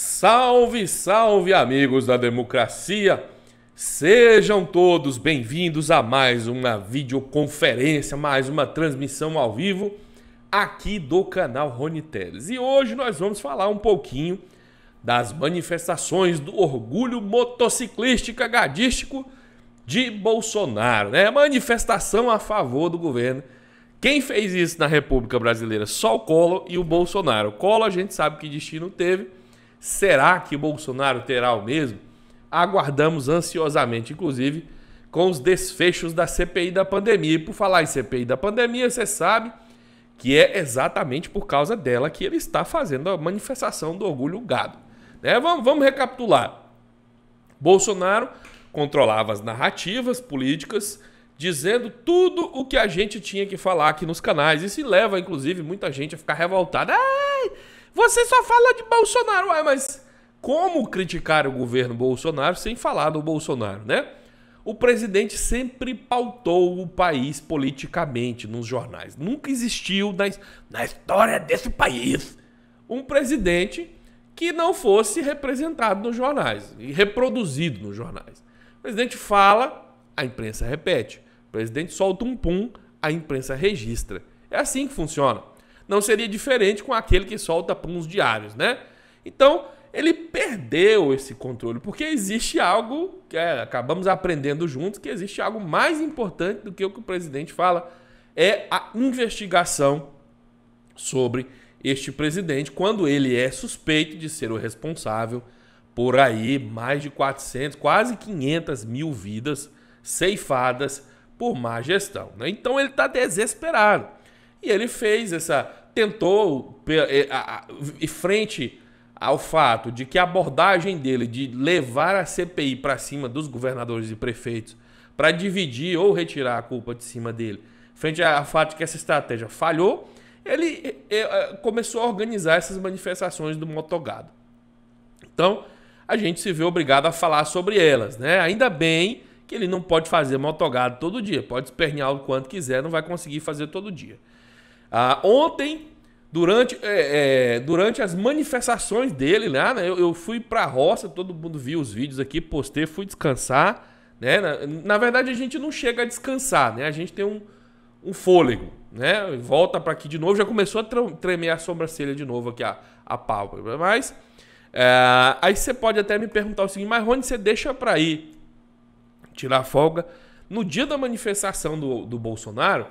Salve, salve, amigos da democracia! Sejam todos bem-vindos a mais uma videoconferência, mais uma transmissão ao vivo aqui do canal Rony Teles. E hoje nós vamos falar um pouquinho das manifestações do orgulho motociclístico gadístico de Bolsonaro, né? Manifestação a favor do governo. Quem fez isso na República Brasileira? Só o Collor e o Bolsonaro. O Collor a gente sabe que destino teve Será que Bolsonaro terá o mesmo? Aguardamos ansiosamente, inclusive, com os desfechos da CPI da pandemia. E por falar em CPI da pandemia, você sabe que é exatamente por causa dela que ele está fazendo a manifestação do orgulho gado. Né? Vamos, vamos recapitular. Bolsonaro controlava as narrativas políticas, dizendo tudo o que a gente tinha que falar aqui nos canais. Isso leva, inclusive, muita gente a ficar revoltada. Ai, você só fala de Bolsonaro, ué, mas como criticar o governo Bolsonaro sem falar do Bolsonaro, né? O presidente sempre pautou o país politicamente nos jornais. Nunca existiu na, na história desse país um presidente que não fosse representado nos jornais e reproduzido nos jornais. O presidente fala, a imprensa repete. O presidente solta um pum, a imprensa registra. É assim que funciona não seria diferente com aquele que solta puns diários, né? Então, ele perdeu esse controle, porque existe algo que é, acabamos aprendendo juntos, que existe algo mais importante do que o que o presidente fala, é a investigação sobre este presidente quando ele é suspeito de ser o responsável por aí mais de 400, quase 500 mil vidas ceifadas por má gestão. Né? Então ele está desesperado. E ele fez essa. tentou, e frente ao fato de que a abordagem dele de levar a CPI para cima dos governadores e prefeitos para dividir ou retirar a culpa de cima dele, frente ao fato de que essa estratégia falhou, ele eh, começou a organizar essas manifestações do motogado. Então, a gente se vê obrigado a falar sobre elas, né? Ainda bem que ele não pode fazer motogado todo dia, pode espernear o quanto quiser, não vai conseguir fazer todo dia. Ah, ontem, durante, é, é, durante as manifestações dele lá, né, eu, eu, fui a roça, todo mundo viu os vídeos aqui, postei, fui descansar. Né? Na, na verdade, a gente não chega a descansar, né? A gente tem um, um fôlego, né? Volta para aqui de novo, já começou a tremer a sobrancelha de novo aqui, a, a pálpebra. Mas é, aí você pode até me perguntar o seguinte, mas Rony, você deixa para ir tirar folga no dia da manifestação do, do Bolsonaro?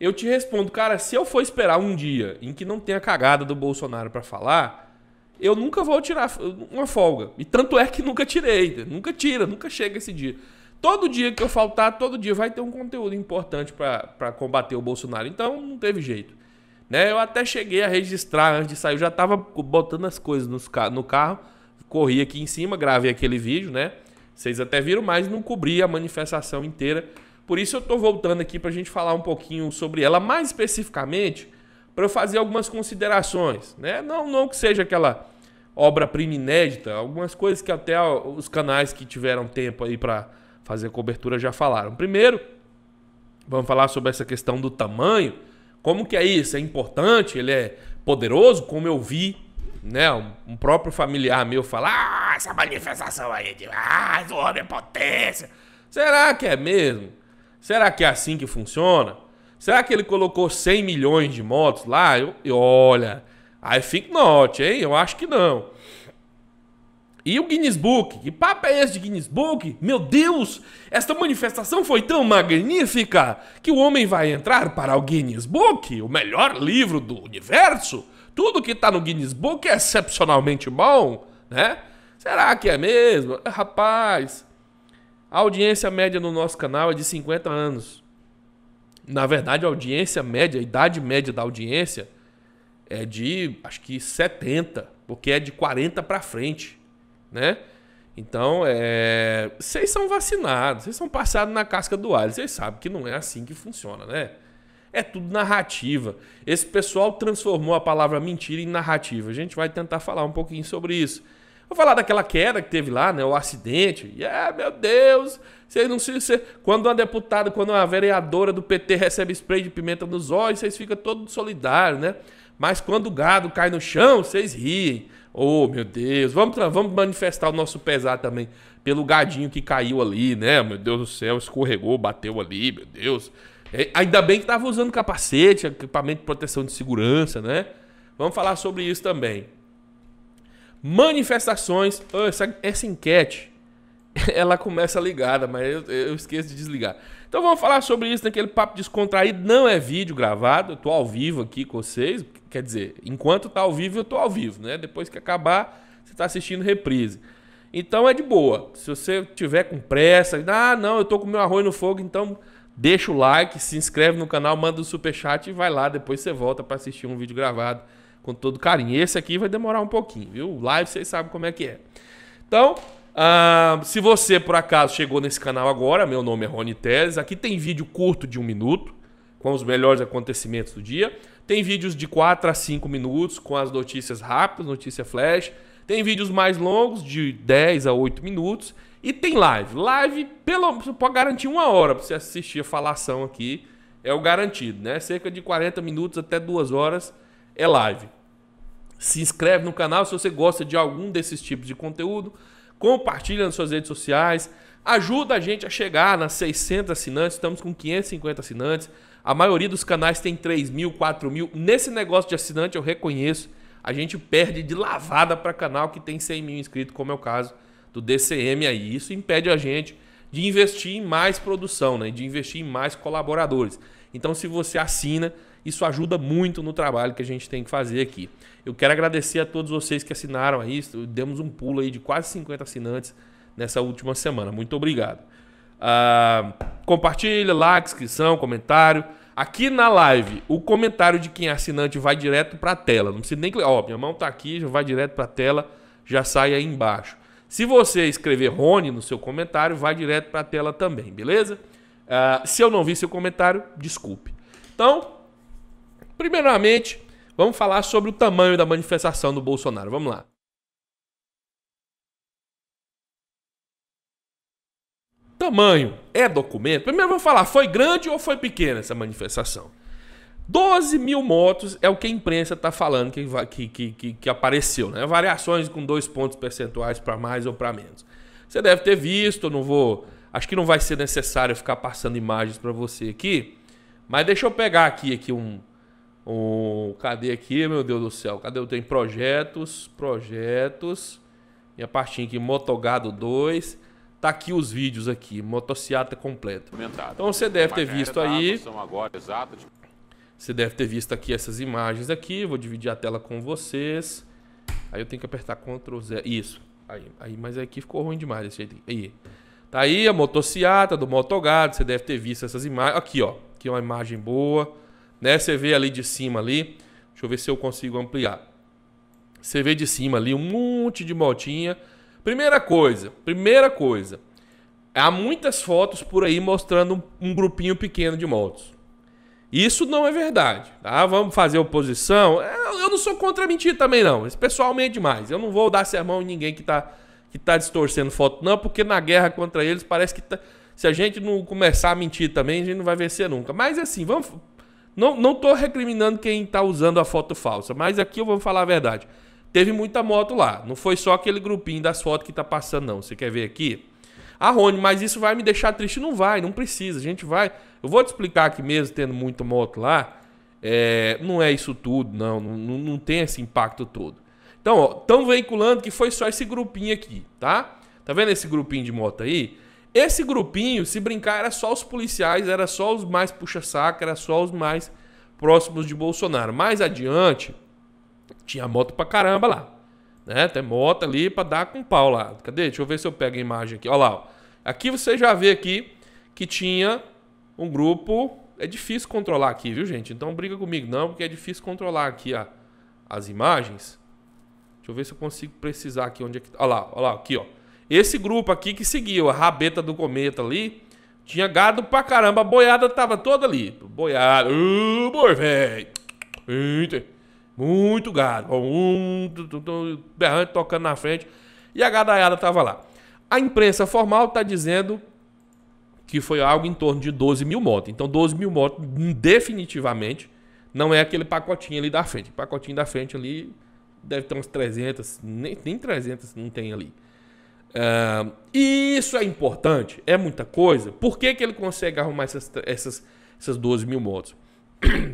eu te respondo, cara, se eu for esperar um dia em que não tenha cagada do Bolsonaro para falar, eu nunca vou tirar uma folga. E tanto é que nunca tirei, nunca tira, nunca chega esse dia. Todo dia que eu faltar, todo dia vai ter um conteúdo importante para combater o Bolsonaro. Então não teve jeito. Né? Eu até cheguei a registrar antes de sair, eu já tava botando as coisas no carro, corri aqui em cima, gravei aquele vídeo, né? Vocês até viram, mas não cobri a manifestação inteira. Por isso eu estou voltando aqui para a gente falar um pouquinho sobre ela mais especificamente, para eu fazer algumas considerações. Né? Não, não que seja aquela obra-prima inédita, algumas coisas que até os canais que tiveram tempo aí para fazer cobertura já falaram. Primeiro, vamos falar sobre essa questão do tamanho. Como que é isso? É importante? Ele é poderoso? Como eu vi, né? Um, próprio familiar meu falar, ah, essa manifestação aí de, ah, homem é potência. Será que é mesmo? Será que é assim que funciona? Será que ele colocou 100 milhões de motos lá? Eu, eu, olha, Aí fica note, hein? Eu acho que não. E o Guinness Book? Que papo é esse de Guinness Book? Meu Deus! Esta manifestação foi tão magnífica que o homem vai entrar para o Guinness Book, o melhor livro do universo. Tudo que está no Guinness Book é excepcionalmente bom, né? Será que é mesmo? Rapaz, a audiência média no nosso canal é de 50 anos. Na verdade, a audiência média, a idade média da audiência é de, acho que 70, porque é de 40 para frente, né? Então, é... vocês são vacinados, vocês são passados na casca do alho, vocês sabem que não é assim que funciona, né? É tudo narrativa. Esse pessoal transformou a palavra mentira em narrativa. A gente vai tentar falar um pouquinho sobre isso. Vou falar daquela queda que teve lá, né? O acidente. E yeah, é, meu Deus! Vocês não se. Cê... Quando uma deputada, quando uma vereadora do PT recebe spray de pimenta nos olhos, vocês ficam todos solidários, né? Mas quando o gado cai no chão, vocês riem. Oh, meu Deus, vamos, vamos manifestar o nosso pesar também pelo gadinho que caiu ali, né? Meu Deus do céu, escorregou, bateu ali, meu Deus. É, ainda bem que estava usando capacete, equipamento de proteção de segurança, né? Vamos falar sobre isso também. Manifestações. Oh, essa, essa enquete, ela começa ligada, mas eu, eu esqueço de desligar. Então vamos falar sobre isso naquele papo descontraído. Não é vídeo gravado, eu tô ao vivo aqui com vocês. Quer dizer, enquanto tá ao vivo, eu tô ao vivo, né? Depois que acabar, você tá assistindo reprise. Então é de boa. Se você tiver com pressa, ah, não, eu tô com meu arroz no fogo, então deixa o like, se inscreve no canal, manda um super chat e vai lá, depois você volta para assistir um vídeo gravado com todo carinho. Esse aqui vai demorar um pouquinho, viu? Live vocês sabem como é que é. Então, uh, se você por acaso chegou nesse canal agora, meu nome é Rony Teles. Aqui tem vídeo curto de um minuto com os melhores acontecimentos do dia. Tem vídeos de 4 a 5 minutos com as notícias rápidas, notícia flash. Tem vídeos mais longos, de 10 a 8 minutos. E tem live. Live, pelo menos, pode garantir uma hora para você assistir a falação aqui. É o garantido, né? Cerca de 40 minutos até 2 horas é live. Se inscreve no canal se você gosta de algum desses tipos de conteúdo. Compartilha nas suas redes sociais. Ajuda a gente a chegar nas 600 assinantes. Estamos com 550 assinantes. A maioria dos canais tem 3 mil, 4 mil. Nesse negócio de assinante, eu reconheço, a gente perde de lavada para canal que tem 100 mil inscritos, como é o caso do DCM aí. Isso impede a gente de investir em mais produção, né? de investir em mais colaboradores. Então, se você assina, isso ajuda muito no trabalho que a gente tem que fazer aqui. Eu quero agradecer a todos vocês que assinaram aí. Demos um pulo aí de quase 50 assinantes nessa última semana. Muito obrigado. Compartilhe compartilha, like, inscrição, comentário. Aqui na live, o comentário de quem é assinante vai direto para a tela. Não precisa nem clicar. Ó, minha mão tá aqui, já vai direto para a tela, já sai aí embaixo. Se você escrever Rony no seu comentário, vai direto para a tela também, beleza? Ah, se eu não vi seu comentário, desculpe. Então, Primeiramente, vamos falar sobre o tamanho da manifestação do Bolsonaro. Vamos lá. Tamanho é documento? Primeiro vamos falar, foi grande ou foi pequena essa manifestação? 12 mil motos é o que a imprensa está falando que, que, que, que, apareceu, né? Variações com dois pontos percentuais para mais ou para menos. Você deve ter visto, não vou. Acho que não vai ser necessário ficar passando imagens para você aqui. Mas deixa eu pegar aqui, aqui um, um, cadê aqui, meu Deus do céu? Cadê? eu tenho projetos, projetos. E a partinha aqui, Motogado 2. Tá aqui os vídeos aqui, motocicleta completa. Então você deve ter visto aí. Você deve ter visto aqui essas imagens aqui. Vou dividir a tela com vocês. Aí eu tenho que apertar Ctrl Z. Isso. Aí, aí, mas aqui é ficou ruim demais esse jeito. Aí. Tá aí a motocicleta do Motogado. Você deve ter visto essas imagens. Aqui, ó. Aqui é uma imagem boa. Né? Você vê ali de cima ali, deixa eu ver se eu consigo ampliar. Você vê de cima ali um monte de motinha. Primeira coisa, primeira coisa. Há muitas fotos por aí mostrando um grupinho pequeno de motos. Isso não é verdade, tá? Vamos fazer oposição. É, eu não sou contra mentir também, não. Esse pessoal mente demais. Eu não vou dar sermão em ninguém que tá, que tá distorcendo foto, não, porque na guerra contra eles parece que tá... se a gente não começar a mentir também, a gente não vai vencer nunca. Mas assim, vamos não, não tô recriminando quem está usando a foto falsa, mas aqui eu vou falar a verdade. Teve muita moto lá. Não foi só aquele grupinho das fotos que está passando, não. Você quer ver aqui? Ah, Rony, mas isso vai me deixar triste? Não vai, não precisa. A gente vai. Eu vou te explicar aqui mesmo, tendo muita moto lá. É, não é isso tudo, não, não. Não tem esse impacto todo. Então, estão veiculando que foi só esse grupinho aqui, tá? Tá vendo esse grupinho de moto aí? Esse grupinho, se brincar, era só os policiais, era só os mais puxa saca era só os mais próximos de Bolsonaro. Mais adiante, tinha moto pra caramba lá. Né? Tem moto ali pra dar com pau lá. Cadê? Deixa eu ver se eu pego a imagem aqui. Olha lá. Aqui você já vê aqui que tinha um grupo. É difícil controlar aqui, viu, gente? Então briga comigo não, porque é difícil controlar aqui as imagens. Deixa eu ver se eu consigo precisar aqui onde é que... Tá. Olha lá, olha lá, aqui, ó. Esse grupo aqui que seguiu, a rabeta do cometa ali, tinha gado pra caramba, a boiada tava toda ali. Boiada, uh, boi, velho. Muito gado. Um, berrante tocando na frente. E a gadaiada tava lá. A imprensa formal tá dizendo que foi algo em torno de 12 mil motos. Então, 12 mil motos, definitivamente, não é aquele pacotinho ali da frente. O pacotinho da frente ali deve ter uns 300, nem, nem 300 não tem ali. Ah, e isso é importante, é muita coisa. Por que, que ele consegue arrumar essas, essas, essas 12 mil motos?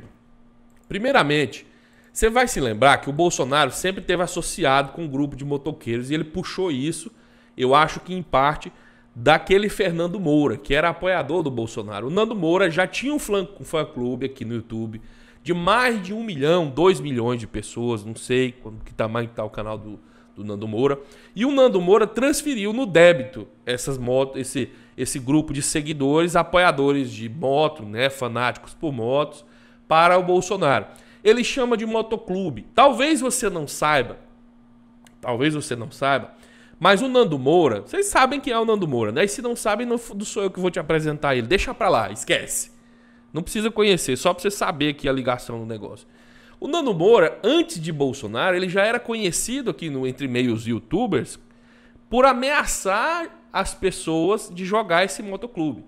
Primeiramente, você vai se lembrar que o Bolsonaro sempre teve associado com um grupo de motoqueiros e ele puxou isso, eu acho que em parte, daquele Fernando Moura, que era apoiador do Bolsonaro. O Nando Moura já tinha um fã-clube aqui no YouTube de mais de um milhão, dois milhões de pessoas, não sei quando que tamanho está tá o canal do, do Nando Moura. E o Nando Moura transferiu no débito essas motos, esse, esse grupo de seguidores, apoiadores de moto, né, fanáticos por motos, para o Bolsonaro. Ele chama de motoclube. Talvez você não saiba, talvez você não saiba, mas o Nando Moura, vocês sabem quem é o Nando Moura, né? E se não sabem, não sou eu que vou te apresentar ele. Deixa pra lá, esquece. Não precisa conhecer, só pra você saber aqui a ligação do negócio. O Nando Moura, antes de Bolsonaro, ele já era conhecido aqui no entre meios youtubers por ameaçar as pessoas de jogar esse motoclube.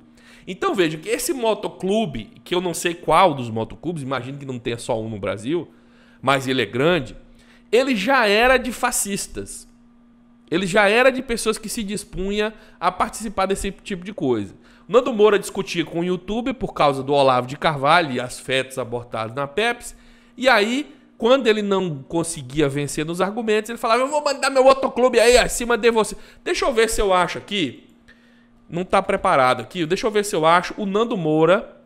Então veja que esse motoclube, que eu não sei qual dos motoclubes, imagino que não tenha só um no Brasil, mas ele é grande, ele já era de fascistas. Ele já era de pessoas que se dispunha a participar desse tipo de coisa. Nando Moura discutia com o YouTube por causa do Olavo de Carvalho e as fetos abortadas na Pepsi. E aí, quando ele não conseguia vencer nos argumentos, ele falava: Eu vou mandar meu outro clube aí acima de você. Deixa eu ver se eu acho aqui. Não está preparado aqui. Deixa eu ver se eu acho o Nando Moura,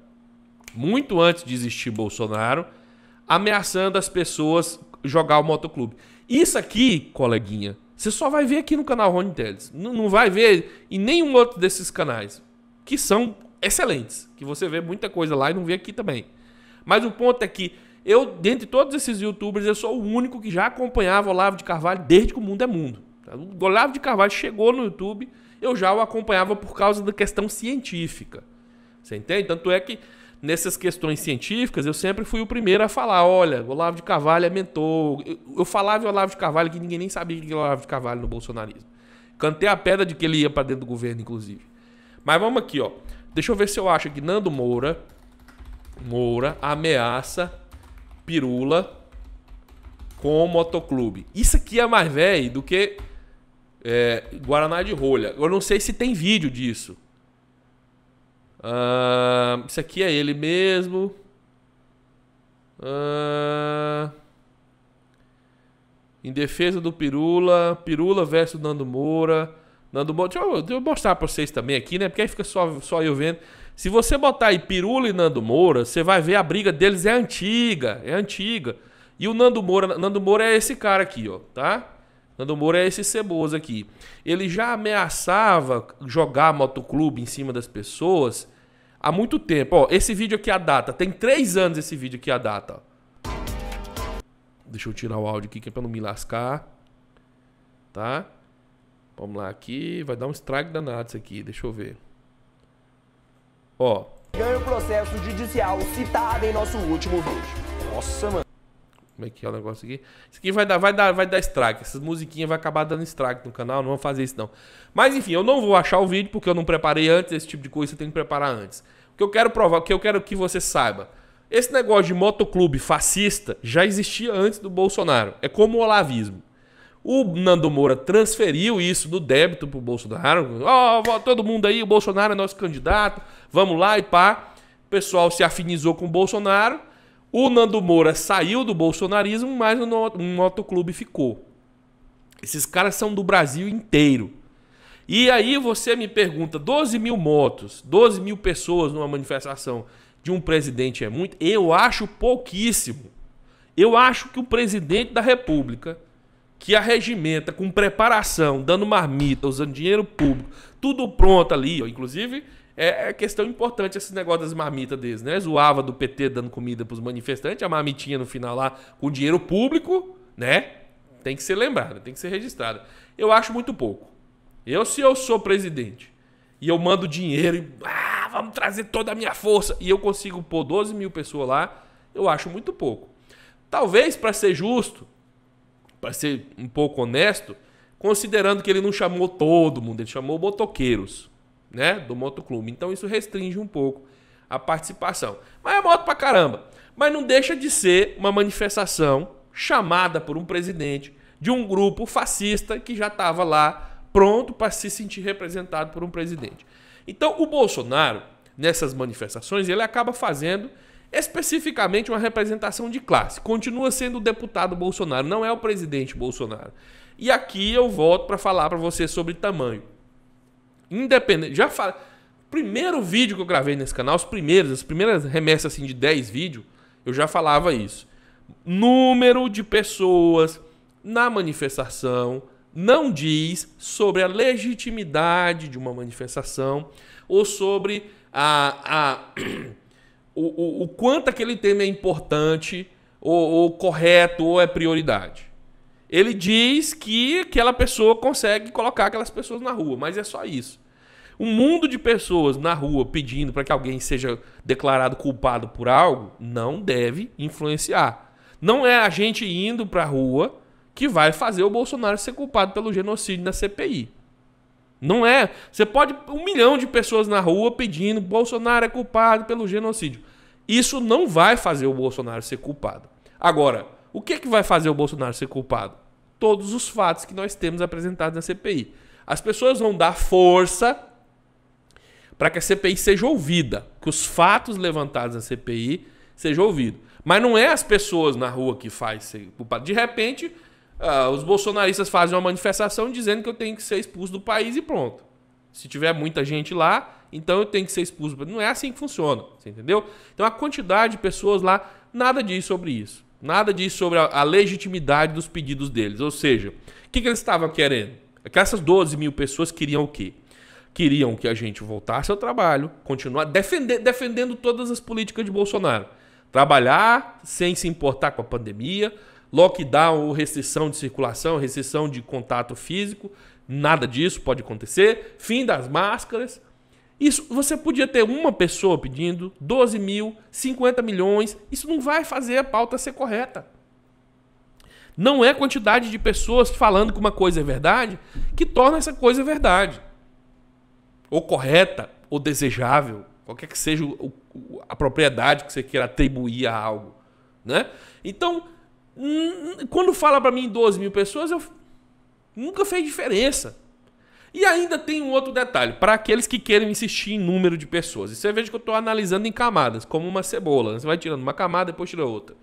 muito antes de existir Bolsonaro, ameaçando as pessoas jogar o motoclube. Isso aqui, coleguinha, você só vai ver aqui no canal Rony Teles. Não, não vai ver em nenhum outro desses canais, que são excelentes, que você vê muita coisa lá e não vê aqui também. Mas o ponto é que eu, dentre todos esses youtubers, eu sou o único que já acompanhava Olavo de Carvalho desde que o mundo é mundo. O Olavo de Carvalho chegou no YouTube, eu já o acompanhava por causa da questão científica. Você entende? Tanto é que nessas questões científicas eu sempre fui o primeiro a falar: olha, Olavo de Carvalho é mentor. Eu, eu falava em Olavo de Carvalho que ninguém nem sabia que era Olavo de Carvalho no bolsonarismo. Cantei a pedra de que ele ia para dentro do governo, inclusive. Mas vamos aqui, ó. Deixa eu ver se eu acho aqui. Nando Moura. Moura ameaça pirula com motoclube. Isso aqui é mais velho do que é, Guaraná de rolha. Eu não sei se tem vídeo disso. Ah, isso aqui é ele mesmo. Ah, em defesa do Pirula. Pirula versus Nando Moura. Nando Moura. Deixa eu, deixa eu mostrar pra vocês também aqui, né? Porque aí fica só, só eu vendo. Se você botar aí Pirula e Nando Moura, você vai ver a briga deles é antiga, é antiga. E o Nando Moura, Nando Moura é esse cara aqui, ó, tá? Nando Moura é esse ceboso aqui. Ele já ameaçava jogar motoclube em cima das pessoas há muito tempo. Ó, esse vídeo aqui é a data. Tem três anos esse vídeo aqui é a data. Ó. Deixa eu tirar o áudio aqui que é pra não me lascar. Tá? Vamos lá aqui. Vai dar um strike danado isso aqui. Deixa eu ver. Ó. Ganha o processo judicial citado em nosso último vídeo. Nossa, mano. Como é que é o negócio aqui? Isso aqui vai dar, vai dar, vai dar strike. Essas musiquinhas vai acabar dando strike no canal. Não vou fazer isso, não. Mas enfim, eu não vou achar o vídeo porque eu não preparei antes. Esse tipo de coisa você tem que preparar antes. O que eu quero provar, o que eu quero que você saiba. Esse negócio de motoclube fascista já existia antes do Bolsonaro. É como o olavismo. O Nando Moura transferiu isso do débito pro Bolsonaro. Ó, oh, todo mundo aí, o Bolsonaro é nosso candidato, vamos lá e pá. O pessoal se afinizou com o Bolsonaro. O Nando Moura saiu do bolsonarismo, mas o motoclube ficou. Esses caras são do Brasil inteiro. E aí você me pergunta: 12 mil motos, 12 mil pessoas numa manifestação de um presidente é muito? Eu acho pouquíssimo. Eu acho que o presidente da República que arregimenta com preparação, dando marmita, usando dinheiro público, tudo pronto ali, ó. inclusive é, é questão importante esse negócio das marmitas deles, né? Zoava do PT dando comida para os manifestantes, a marmitinha no final lá com dinheiro público, né? Tem que ser lembrada, tem que ser registrada. Eu acho muito pouco. Eu, se eu sou presidente e eu mando dinheiro e ah, vamos trazer toda a minha força e eu consigo pôr 12 mil pessoas lá, eu acho muito pouco. Talvez, para ser justo, para ser um pouco honesto, considerando que ele não chamou todo mundo, ele chamou motoqueiros, né, do motoclube. Então isso restringe um pouco a participação. Mas é moto para caramba. Mas não deixa de ser uma manifestação chamada por um presidente de um grupo fascista que já estava lá pronto para se sentir representado por um presidente. Então o Bolsonaro nessas manifestações ele acaba fazendo especificamente uma representação de classe. Continua sendo o deputado Bolsonaro, não é o presidente Bolsonaro. E aqui eu volto para falar para você sobre tamanho. Independente, já falei, primeiro vídeo que eu gravei nesse canal, os primeiros, as primeiras remessas assim de 10 vídeos, eu já falava isso. Número de pessoas na manifestação não diz sobre a legitimidade de uma manifestação ou sobre a, a o, o, o quanto aquele tema é importante, ou, ou correto, ou é prioridade. Ele diz que aquela pessoa consegue colocar aquelas pessoas na rua, mas é só isso. Um mundo de pessoas na rua pedindo para que alguém seja declarado culpado por algo não deve influenciar. Não é a gente indo para a rua que vai fazer o Bolsonaro ser culpado pelo genocídio na CPI. Não é. Você pode um milhão de pessoas na rua pedindo Bolsonaro é culpado pelo genocídio. Isso não vai fazer o Bolsonaro ser culpado. Agora, o que é que vai fazer o Bolsonaro ser culpado? Todos os fatos que nós temos apresentados na CPI. As pessoas vão dar força para que a CPI seja ouvida, que os fatos levantados na CPI sejam ouvidos. Mas não é as pessoas na rua que faz ser culpado. De repente, ah, os bolsonaristas fazem uma manifestação dizendo que eu tenho que ser expulso do país e pronto. Se tiver muita gente lá, então eu tenho que ser expulso. Não é assim que funciona, você entendeu? Então a quantidade de pessoas lá, nada diz sobre isso. Nada diz sobre a, a legitimidade dos pedidos deles. Ou seja, o que, que eles estavam querendo? É que essas 12 mil pessoas queriam o quê? Queriam que a gente voltasse ao trabalho, continuar defender, defendendo todas as políticas de Bolsonaro. Trabalhar sem se importar com a pandemia, lockdown ou restrição de circulação, restrição de contato físico, nada disso pode acontecer, fim das máscaras. Isso você podia ter uma pessoa pedindo 12 mil, 50 milhões, isso não vai fazer a pauta ser correta. Não é a quantidade de pessoas falando que uma coisa é verdade que torna essa coisa verdade. Ou correta, ou desejável, qualquer que seja a propriedade que você queira atribuir a algo. Né? Então, quando fala para mim 12 mil pessoas, eu nunca fez diferença. E ainda tem um outro detalhe, para aqueles que queiram insistir em número de pessoas. E você veja que eu estou analisando em camadas, como uma cebola. Né? Você vai tirando uma camada, depois tira outra.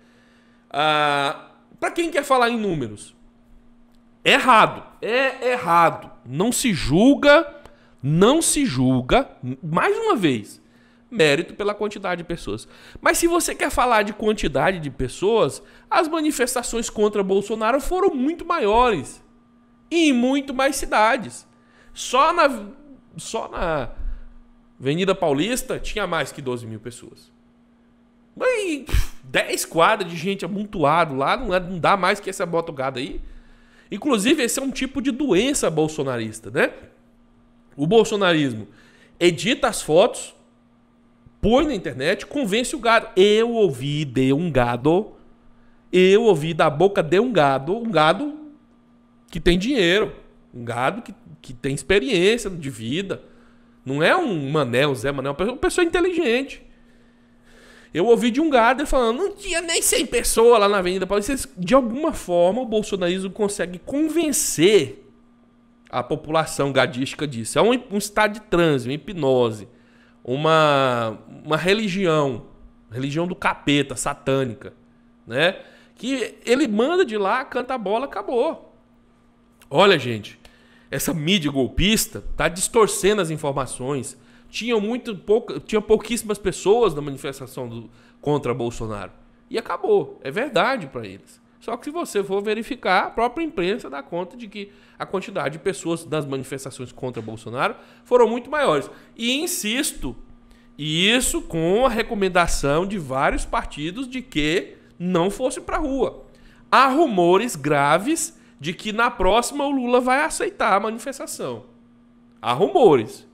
Ah, para quem quer falar em números, é errado, é errado. Não se julga, não se julga, mais uma vez, mérito pela quantidade de pessoas. Mas se você quer falar de quantidade de pessoas, as manifestações contra Bolsonaro foram muito maiores. E em muito mais cidades. Só na, só na Avenida Paulista tinha mais que 12 mil pessoas. Mas 10 quadras de gente amontoado lá, não, é, não dá mais que essa botogada aí. Inclusive, esse é um tipo de doença bolsonarista, né? O bolsonarismo edita as fotos, põe na internet, convence o gado. Eu ouvi de um gado, eu ouvi da boca de um gado, um gado que tem dinheiro, um gado que, que tem experiência de vida. Não é um Mané, um Zé Mané, é uma pessoa, inteligente. Eu ouvi de um gado falando, não tinha nem 100 pessoas lá na Avenida Paulista. De alguma forma, o bolsonarismo consegue convencer a população gadística disso. É um, um estado de transe, uma hipnose uma, uma religião, religião do capeta, satânica, né? Que ele manda de lá, canta a bola, acabou. Olha, gente, essa mídia golpista tá distorcendo as informações. Tinha muito pouca, tinha pouquíssimas pessoas na manifestação do, contra Bolsonaro e acabou. É verdade para eles. Só que se você for verificar, a própria imprensa dá conta de que a quantidade de pessoas das manifestações contra Bolsonaro foram muito maiores. E insisto, isso com a recomendação de vários partidos de que não fosse para rua. Há rumores graves de que na próxima o Lula vai aceitar a manifestação. Há rumores.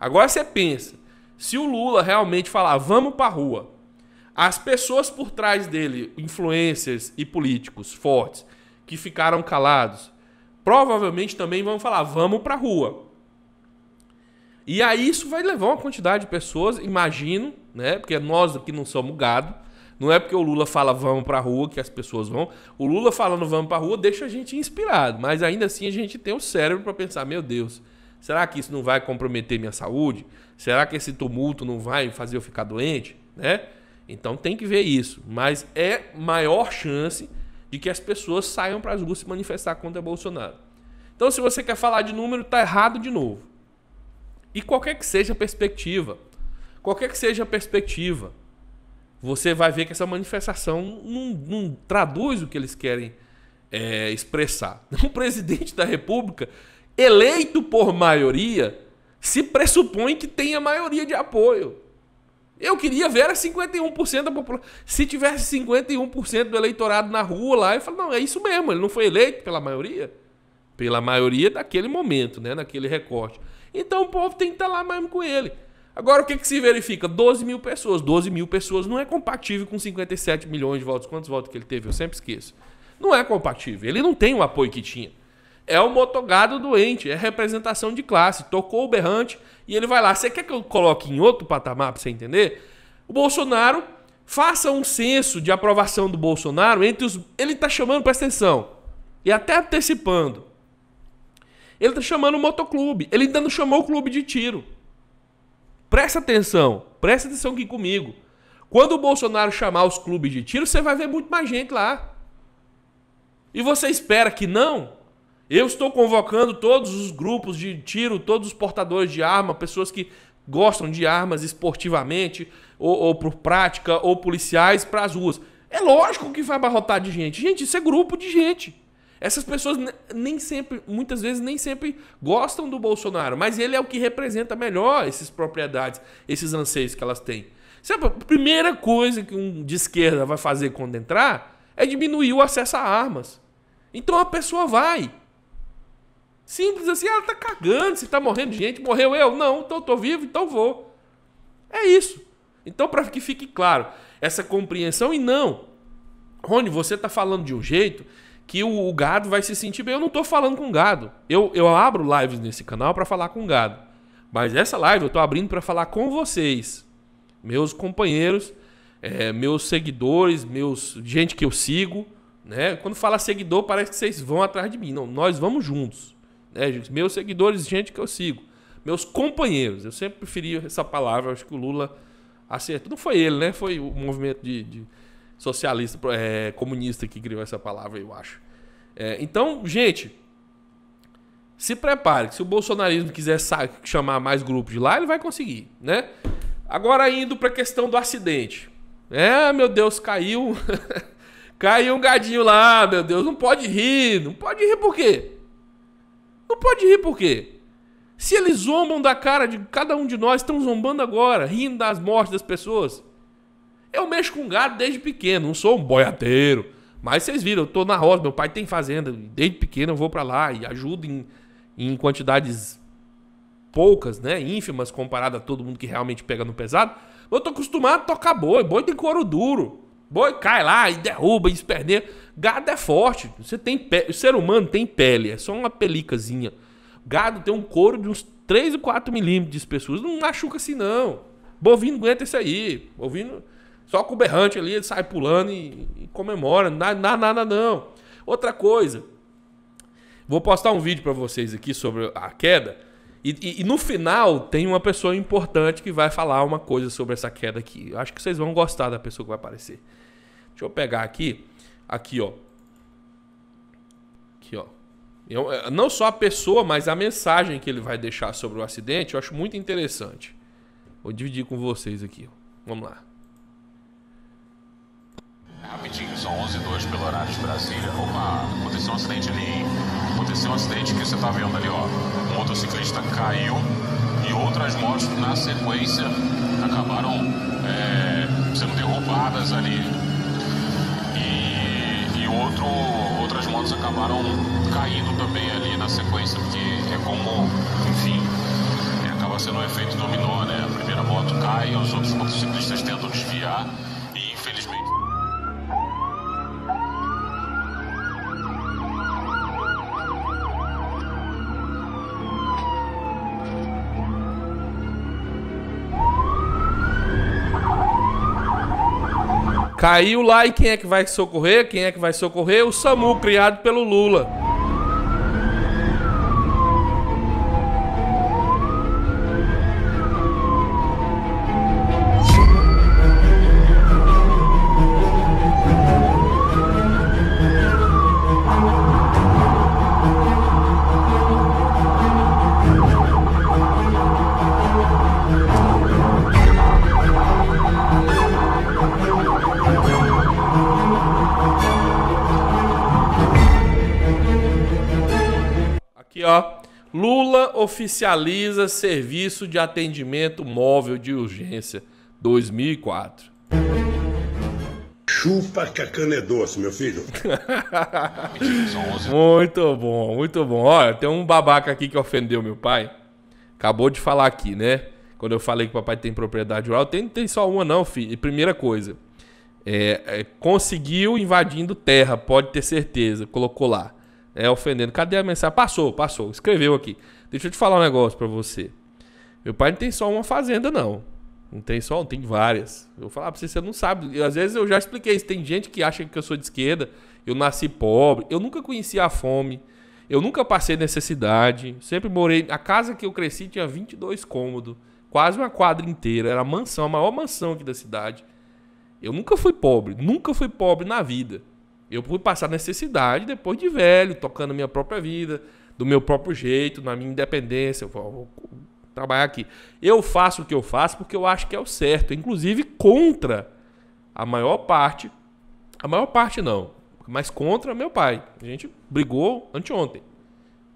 Agora você pensa, se o Lula realmente falar vamos para rua, as pessoas por trás dele, influencers e políticos fortes, que ficaram calados, provavelmente também vão falar: vamos pra rua. E aí isso vai levar uma quantidade de pessoas, imagino, né? Porque nós aqui não somos gado. Não é porque o Lula fala vamos pra rua que as pessoas vão. O Lula falando vamos pra rua deixa a gente inspirado, mas ainda assim a gente tem o cérebro para pensar: meu Deus, será que isso não vai comprometer minha saúde? Será que esse tumulto não vai fazer eu ficar doente? Né? Então tem que ver isso. Mas é maior chance de que as pessoas saiam para as ruas se manifestar contra Bolsonaro. Então, se você quer falar de número, está errado de novo. E qualquer que seja a perspectiva, qualquer que seja a perspectiva, você vai ver que essa manifestação não, não traduz o que eles querem é, expressar. Um presidente da República, eleito por maioria, se pressupõe que tenha maioria de apoio. Eu queria ver 51% da população. Se tivesse 51% do eleitorado na rua lá, eu falo, não, é isso mesmo, ele não foi eleito pela maioria. Pela maioria daquele momento, né? Naquele recorte. Então o povo tem que estar tá lá mesmo com ele. Agora o que, que se verifica? 12 mil pessoas. 12 mil pessoas não é compatível com 57 milhões de votos. Quantos votos que ele teve? Eu sempre esqueço. Não é compatível. Ele não tem o apoio que tinha é o motogado doente, é representação de classe. Tocou o berrante e ele vai lá. Você quer que eu coloque em outro patamar para você entender? O Bolsonaro faça um censo de aprovação do Bolsonaro entre os. Ele está chamando, presta atenção, e até antecipando. Ele está chamando o motoclube. Ele ainda não chamou o clube de tiro. Presta atenção, presta atenção aqui comigo. Quando o Bolsonaro chamar os clubes de tiro, você vai ver muito mais gente lá. E você espera que não? Eu estou convocando todos os grupos de tiro, todos os portadores de arma, pessoas que gostam de armas esportivamente, ou, ou por prática, ou policiais, para as ruas. É lógico que vai abarrotar de gente. Gente, isso é grupo de gente. Essas pessoas nem sempre, muitas vezes, nem sempre gostam do Bolsonaro, mas ele é o que representa melhor essas propriedades, esses anseios que elas têm. Sabe, a primeira coisa que um de esquerda vai fazer quando entrar é diminuir o acesso a armas. Então a pessoa vai. Simples assim, ela tá cagando se tá morrendo de gente. Morreu eu? Não, então eu tô vivo, então vou. É isso. Então, para que fique claro, essa compreensão e não. Rony, você tá falando de um jeito que o, o gado vai se sentir bem. Eu não tô falando com gado. Eu, eu abro lives nesse canal para falar com gado. Mas essa live eu tô abrindo para falar com vocês, meus companheiros, é, meus seguidores, meus gente que eu sigo. Né? Quando fala seguidor, parece que vocês vão atrás de mim. Não, nós vamos juntos né? meus seguidores, gente que eu sigo, meus companheiros. Eu sempre preferi essa palavra, acho que o Lula acertou. Não foi ele, né? Foi o movimento de, de socialista, é, comunista que criou essa palavra, eu acho. É, então, gente, se prepare, que se o bolsonarismo quiser chamar mais grupos de lá, ele vai conseguir, né? Agora indo para a questão do acidente. É, meu Deus, caiu. caiu um gadinho lá, meu Deus, não pode rir, não pode rir por quê? Não pode rir por quê? Se eles zombam da cara de cada um de nós, estão zombando agora, rindo das mortes das pessoas. Eu mexo com gado desde pequeno, não sou um boiateiro, Mas vocês viram, eu tô na roça, meu pai tem fazenda, desde pequeno eu vou para lá e ajudo em, em quantidades poucas, né? Ínfimas comparado a todo mundo que realmente pega no pesado. eu tô acostumado a tocar boi, boi tem couro duro. Boi cai lá e derruba, e esperneia. Gado é forte. Você tem pele. O ser humano tem pele, é só uma pelicazinha. Gado tem um couro de uns 3 ou 4 milímetros de espessura. Não machuca assim, não. Bovino aguenta isso aí. Bovino. Só com o berrante ali, ele sai pulando e, e comemora. Não dá nada, não. Outra coisa. Vou postar um vídeo para vocês aqui sobre a queda. E, e, e, no final tem uma pessoa importante que vai falar uma coisa sobre essa queda aqui. Eu acho que vocês vão gostar da pessoa que vai aparecer. Deixa eu pegar aqui. Aqui, ó. Aqui, ó. Eu, é, não só a pessoa, mas a mensagem que ele vai deixar sobre o acidente, eu acho muito interessante. Vou dividir com vocês aqui. Vamos lá. Rapidinho, são 11 2 pelo horário de Brasília. Opa, aconteceu um acidente ali. Aconteceu um acidente que você tá vendo ali, ó. Um motociclista caiu e outras motos na sequência acabaram é, sendo derrubadas ali outro, outras motos acabaram caindo também ali na sequência, porque é como, enfim, é, acaba sendo um efeito dominó, né? A primeira moto cai, os outros motociclistas tentam desviar e infelizmente. Caiu lá e quem é que vai socorrer? Quem é que vai socorrer? O SAMU, criado pelo Lula. oficializa serviço de atendimento móvel de urgência 2004. Chupa que a cana é doce, meu filho. muito bom, muito bom. Olha, tem um babaca aqui que ofendeu meu pai. Acabou de falar aqui, né? Quando eu falei que o papai tem propriedade rural, tem, tem só uma não, filho. E primeira coisa, é, é, conseguiu invadindo terra, pode ter certeza. Colocou lá. É ofendendo. Cadê a mensagem? Passou, passou. Escreveu aqui. Deixa eu te falar um negócio para você. Meu pai não tem só uma fazenda, não. Não tem só, tem várias. Eu falar pra você, você não sabe. Eu, às vezes eu já expliquei isso. Tem gente que acha que eu sou de esquerda, eu nasci pobre, eu nunca conheci a fome, eu nunca passei necessidade. Sempre morei. A casa que eu cresci tinha 22 cômodos, quase uma quadra inteira. Era a mansão, a maior mansão aqui da cidade. Eu nunca fui pobre, nunca fui pobre na vida. Eu fui passar necessidade depois de velho, tocando minha própria vida, do meu próprio jeito, na minha independência, eu vou, vou trabalhar aqui. Eu faço o que eu faço porque eu acho que é o certo, inclusive contra a maior parte, a maior parte não, mas contra meu pai. A gente brigou anteontem,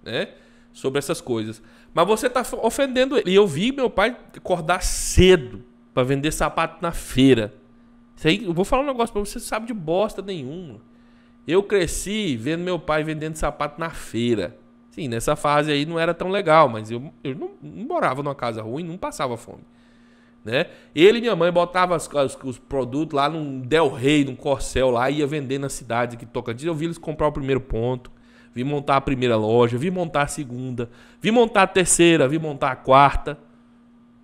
né? Sobre essas coisas. Mas você está ofendendo ele. E eu vi meu pai acordar cedo para vender sapato na feira. Isso aí, eu vou falar um negócio para você, você sabe de bosta nenhuma. Eu cresci vendo meu pai vendendo sapato na feira. Sim, nessa fase aí não era tão legal, mas eu, eu não, não morava numa casa ruim, não passava fome. Né? Ele e minha mãe botavam as, as, os produtos lá num Del Rey, num Corcel lá, ia vender na cidade que toca Eu vi eles comprar o primeiro ponto, vi montar a primeira loja, vi montar a segunda, vi montar a terceira, vi montar a quarta,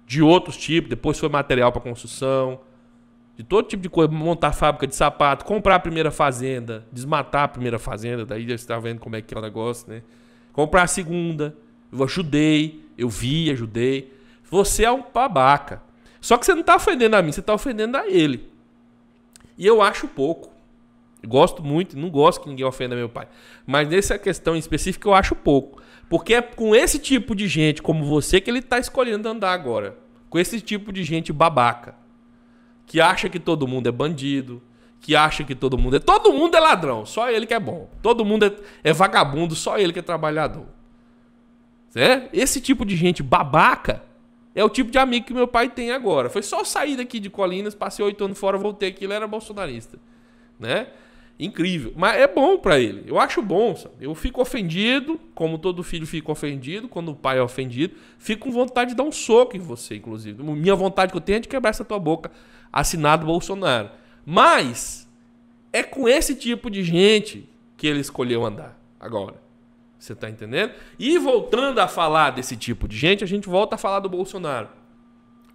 de outros tipos, depois foi material para construção, de todo tipo de coisa, montar fábrica de sapato, comprar a primeira fazenda, desmatar a primeira fazenda, daí já está vendo como é que é o negócio, né? comprar a segunda. Eu ajudei, eu vi, ajudei. Você é um babaca. Só que você não está ofendendo a mim, você está ofendendo a ele. E eu acho pouco. gosto muito, não gosto que ninguém ofenda meu pai. Mas nessa questão em específico eu acho pouco. Porque é com esse tipo de gente como você que ele está escolhendo andar agora. Com esse tipo de gente babaca. Que acha que todo mundo é bandido, que acha que todo mundo é. Todo mundo é ladrão, só ele que é bom. Todo mundo é, é vagabundo, só ele que é trabalhador. Né? Esse tipo de gente babaca é o tipo de amigo que meu pai tem agora. Foi só sair daqui de Colinas, passei oito anos fora, voltei aqui, ele era bolsonarista. Né? Incrível. Mas é bom para ele. Eu acho bom. Sabe? Eu fico ofendido, como todo filho fica ofendido, quando o pai é ofendido. Fico com vontade de dar um soco em você, inclusive. Minha vontade que eu tenho é de quebrar essa tua boca. Assinado Bolsonaro. Mas é com esse tipo de gente que ele escolheu andar agora. Você está entendendo? E voltando a falar desse tipo de gente, a gente volta a falar do Bolsonaro.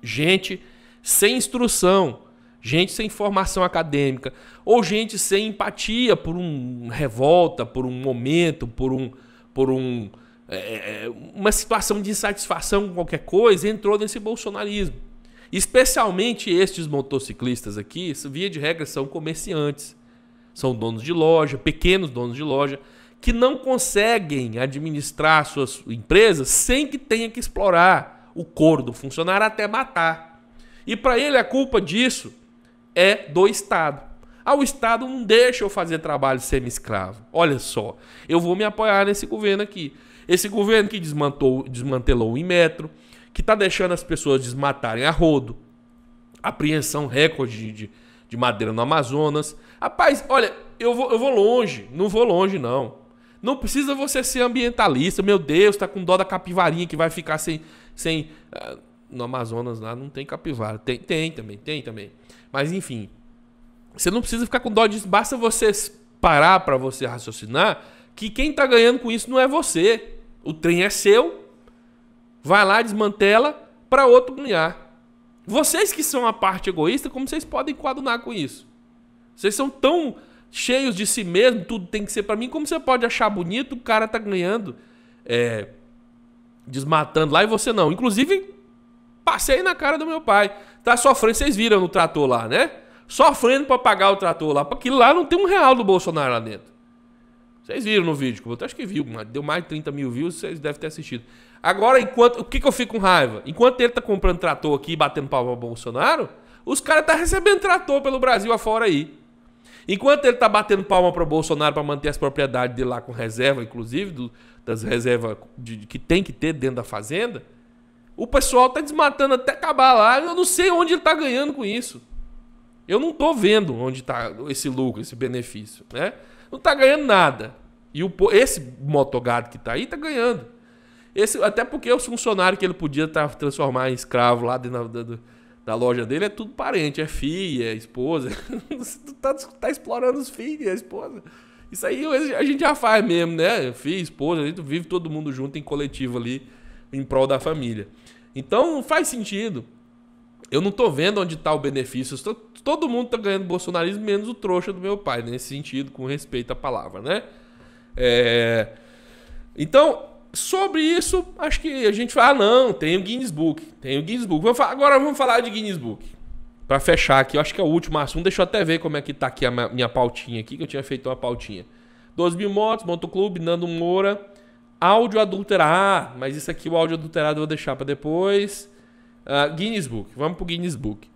Gente sem instrução, gente sem formação acadêmica, ou gente sem empatia por uma revolta, por um momento, por um. Por um é, é, uma situação de insatisfação com qualquer coisa, entrou nesse bolsonarismo. Especialmente estes motociclistas aqui, via de regra, são comerciantes, são donos de loja, pequenos donos de loja, que não conseguem administrar suas empresas sem que tenha que explorar o couro do funcionário até matar. E para ele a culpa disso é do Estado. Ah, o Estado não deixa eu fazer trabalho semi-escravo. Olha só, eu vou me apoiar nesse governo aqui. Esse governo que desmantelou, desmantelou o Inmetro, que está deixando as pessoas desmatarem a rodo, apreensão recorde de, de madeira no Amazonas. Rapaz, olha, eu vou, eu vou longe, não vou longe não. Não precisa você ser ambientalista, meu Deus, tá com dó da capivarinha que vai ficar sem. sem uh, no Amazonas lá não tem capivara. Tem, tem também, tem também. Mas enfim, você não precisa ficar com dó disso, basta você parar para você raciocinar que quem está ganhando com isso não é você. O trem é seu, Vai lá, desmantela para outro ganhar. Vocês que são a parte egoísta, como vocês podem coadunar com isso? Vocês são tão cheios de si mesmo, tudo tem que ser para mim. Como você pode achar bonito o cara tá ganhando, é, desmatando lá e você não? Inclusive, passei na cara do meu pai. Tá sofrendo, vocês viram no trator lá, né? Sofrendo para pagar o trator lá, porque lá não tem um real do Bolsonaro lá dentro. Vocês viram no vídeo, eu acho que viu, deu mais de 30 mil views, vocês devem ter assistido. Agora, enquanto. O que, que eu fico com raiva? Enquanto ele tá comprando trator aqui, e batendo pau pro Bolsonaro, os caras tá recebendo trator pelo Brasil afora aí. Enquanto ele tá batendo palma pro Bolsonaro para manter as propriedades dele lá com reserva, inclusive, do, das reservas de, que tem que ter dentro da fazenda, o pessoal tá desmatando até acabar lá. Eu não sei onde ele tá ganhando com isso. Eu não tô vendo onde tá esse lucro, esse benefício, né? Não tá ganhando nada. E o, esse motogado que tá aí tá ganhando. Esse, até porque os funcionários que ele podia tá, transformar em escravo lá dentro da, da, da loja dele é tudo parente, é filha, é esposa. tu tá, tá, explorando os filhos, a esposa. Isso aí a gente já faz mesmo, né? Filho, esposa, a gente vive todo mundo junto em coletivo ali, em prol da família. Então não faz sentido. Eu não tô vendo onde tá o benefício. todo mundo tá ganhando bolsonarismo, menos o trouxa do meu pai, nesse sentido, com respeito à palavra, né? É... Então, sobre isso, acho que a gente fala, ah, não, tem o Guinness Book, tem o Guinness Book. Vamos falar, agora vamos falar de Guinness Book. Para fechar aqui, eu acho que é o último assunto. Deixa eu até ver como é que tá aqui a minha pautinha aqui, que eu tinha feito uma pautinha. 12 mil motos, motoclube, Nando Moura. Áudio adulterado. Ah, mas isso aqui, o áudio adulterado, eu vou deixar para depois. Uh, Guinness Book. Vamos pro Guinness Book.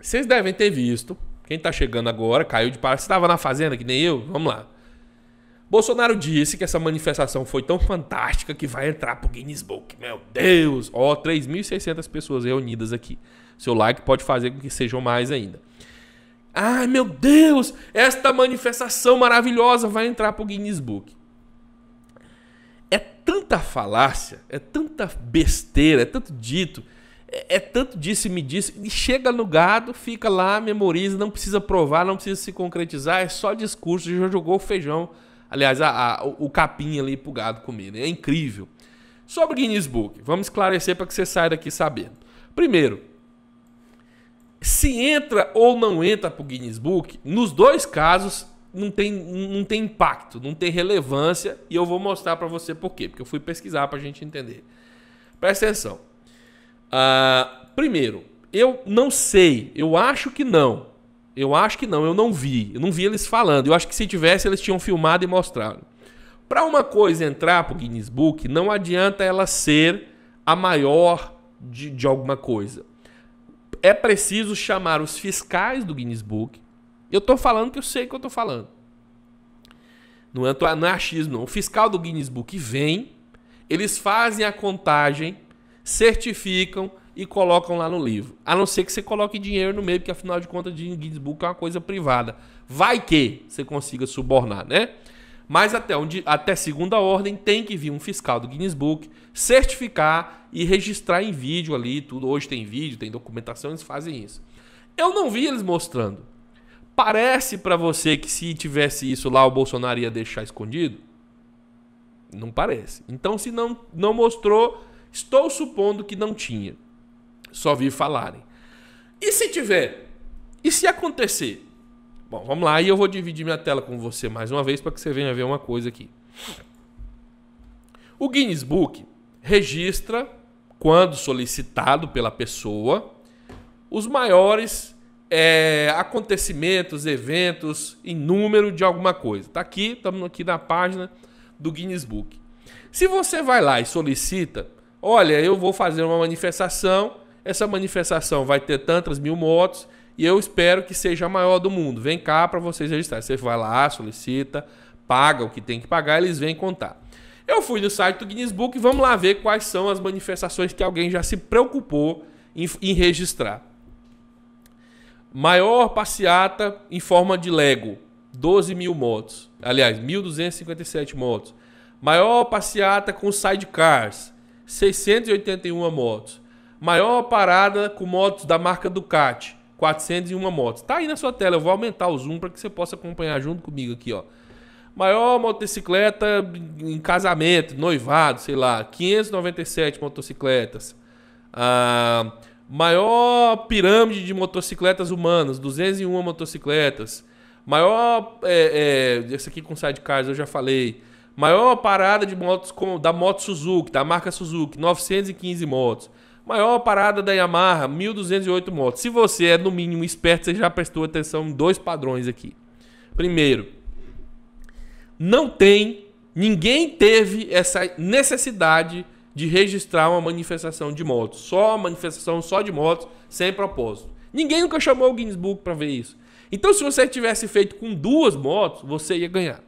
Vocês devem ter visto. Quem tá chegando agora, caiu de paraquedas. Você tava na fazenda, que nem eu? Vamos lá. Bolsonaro disse que essa manifestação foi tão fantástica que vai entrar pro Guinness Book. Meu Deus! Ó, oh, 3.600 pessoas reunidas aqui. Seu like pode fazer com que sejam mais ainda. Ai, meu Deus! Esta manifestação maravilhosa vai entrar pro Guinness Book. É tanta falácia, é tanta besteira, é tanto dito, é, é tanto disse e me disse. E chega no gado, fica lá, memoriza, não precisa provar, não precisa se concretizar, é só discurso, já jogou o feijão Aliás, a, a, o capim ali pro gado comer. Né? É incrível. Sobre o Guinness Book, vamos esclarecer para que você saia daqui sabendo. Primeiro, se entra ou não entra pro Guinness Book, nos dois casos não tem, não tem impacto, não tem relevância e eu vou mostrar para você por quê, porque eu fui pesquisar para a gente entender. Presta atenção. Uh, primeiro, eu não sei, eu acho que não, eu acho que não, eu não vi. Eu não vi eles falando. Eu acho que se tivesse, eles tinham filmado e mostrado. Para uma coisa entrar para o Guinness Book, não adianta ela ser a maior de, de alguma coisa. É preciso chamar os fiscais do Guinness Book. Eu estou falando que eu sei que eu estou falando. Não é, não é achismo, não. O fiscal do Guinness Book vem, eles fazem a contagem, certificam, e colocam lá no livro. A não ser que você coloque dinheiro no meio, porque afinal de contas, de Guinness Book é uma coisa privada. Vai que você consiga subornar, né? Mas até, onde, até segunda ordem tem que vir um fiscal do Guinness Book certificar e registrar em vídeo ali, tudo. Hoje tem vídeo, tem documentação, eles fazem isso. Eu não vi eles mostrando. Parece para você que se tivesse isso lá o Bolsonaro ia deixar escondido? Não parece. Então se não não mostrou, estou supondo que não tinha só vir falarem. E se tiver? E se acontecer? Bom, vamos lá, e eu vou dividir minha tela com você mais uma vez para que você venha ver uma coisa aqui. O Guinness Book registra, quando solicitado pela pessoa, os maiores é, acontecimentos, eventos em número de alguma coisa. está aqui, estamos aqui na página do Guinness Book. Se você vai lá e solicita, olha, eu vou fazer uma manifestação essa manifestação vai ter tantas mil motos e eu espero que seja a maior do mundo. Vem cá para vocês registrar. Você vai lá, solicita, paga o que tem que pagar, eles vêm contar. Eu fui no site do Guinness Book e vamos lá ver quais são as manifestações que alguém já se preocupou em, em registrar. Maior passeata em forma de Lego, 12 mil motos. Aliás, 1.257 motos. Maior passeata com sidecars, 681 motos. Maior parada com motos da marca Ducati. 401 motos. Tá aí na sua tela, eu vou aumentar o zoom para que você possa acompanhar junto comigo aqui, ó. Maior motocicleta em casamento, noivado, sei lá, 597 motocicletas. Ah, maior pirâmide de motocicletas humanas, 201 motocicletas. Maior. É, é, esse aqui com sidecars eu já falei. Maior parada de motos com, da moto Suzuki, da marca Suzuki, 915 motos. Maior parada da Yamaha, 1.208 motos. Se você é no mínimo esperto, você já prestou atenção em dois padrões aqui. Primeiro, não tem, ninguém teve essa necessidade de registrar uma manifestação de motos. Só uma manifestação só de motos, sem propósito. Ninguém nunca chamou o Guinness Book para ver isso. Então, se você tivesse feito com duas motos, você ia ganhar.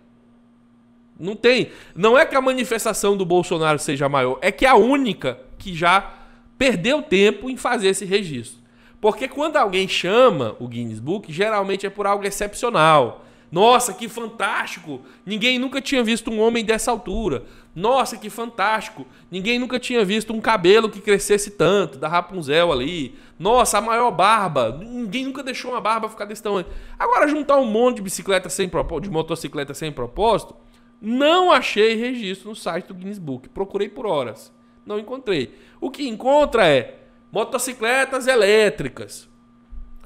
Não tem. Não é que a manifestação do Bolsonaro seja maior, é que é a única que já perdeu tempo em fazer esse registro. Porque quando alguém chama o Guinness Book, geralmente é por algo excepcional. Nossa, que fantástico! Ninguém nunca tinha visto um homem dessa altura. Nossa, que fantástico! Ninguém nunca tinha visto um cabelo que crescesse tanto, da Rapunzel ali. Nossa, a maior barba. Ninguém nunca deixou uma barba ficar desse tamanho. Agora, juntar um monte de bicicleta sem propósito, de motocicleta sem propósito, não achei registro no site do Guinness Book. Procurei por horas não encontrei. O que encontra é motocicletas elétricas,